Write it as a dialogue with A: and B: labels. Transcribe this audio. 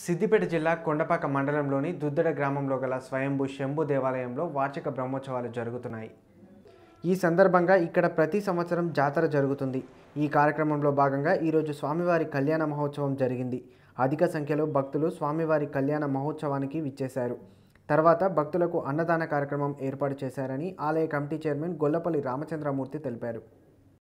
A: సిద్దిపేట జిల్లా కొండపాక మండలంలోని దుద్దడ గ్రామంలో గల స్వయంభూ శంభు దేవాలయంలో వార్షిక బ్రహ్మోత్సవాలు జరుగుతున్నాయి ఈ సందర్భంగా ఇక్కడ ప్రతి సంవత్సరం జాతర జరుగుతుంది ఈ కార్యక్రమంలో భాగంగా ఈరోజు స్వామివారి కళ్యాణ మహోత్సవం జరిగింది అధిక సంఖ్యలో భక్తులు స్వామివారి కళ్యాణ మహోత్సవానికి విచ్చేశారు తర్వాత భక్తులకు అన్నదాన కార్యక్రమం ఏర్పాటు చేశారని ఆలయ కమిటీ చైర్మన్ గొల్లపల్లి రామచంద్రమూర్తి తెలిపారు